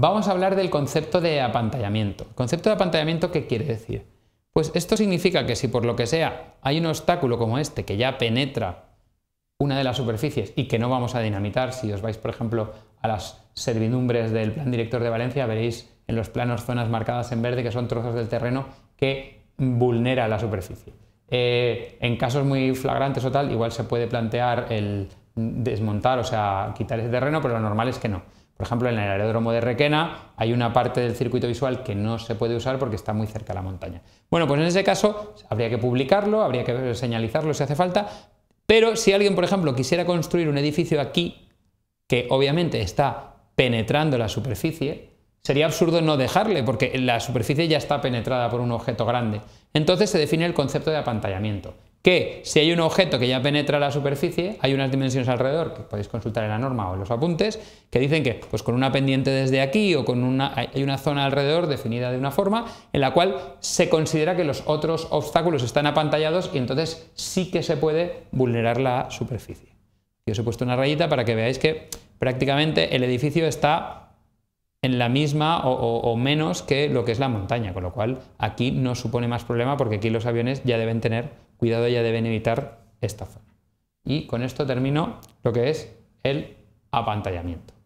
vamos a hablar del concepto de apantallamiento. concepto de apantallamiento qué quiere decir? Pues esto significa que si por lo que sea hay un obstáculo como este que ya penetra una de las superficies y que no vamos a dinamitar, si os vais por ejemplo a las servidumbres del plan director de Valencia, veréis en los planos zonas marcadas en verde que son trozos del terreno que vulnera la superficie. Eh, en casos muy flagrantes o tal, igual se puede plantear el desmontar, o sea, quitar ese terreno, pero lo normal es que no. Por ejemplo, en el aeródromo de Requena hay una parte del circuito visual que no se puede usar porque está muy cerca de la montaña. Bueno, pues en ese caso habría que publicarlo, habría que señalizarlo si hace falta, pero si alguien, por ejemplo, quisiera construir un edificio aquí, que obviamente está penetrando la superficie, sería absurdo no dejarle porque la superficie ya está penetrada por un objeto grande. Entonces se define el concepto de apantallamiento que si hay un objeto que ya penetra la superficie, hay unas dimensiones alrededor, que podéis consultar en la norma o en los apuntes, que dicen que pues con una pendiente desde aquí o con una, hay una zona alrededor definida de una forma en la cual se considera que los otros obstáculos están apantallados y entonces sí que se puede vulnerar la superficie. Yo os he puesto una rayita para que veáis que prácticamente el edificio está en la misma o, menos que lo que es la montaña, con lo cual aquí no supone más problema porque aquí los aviones ya deben tener cuidado ya deben evitar esta zona. Y con esto termino lo que es el apantallamiento.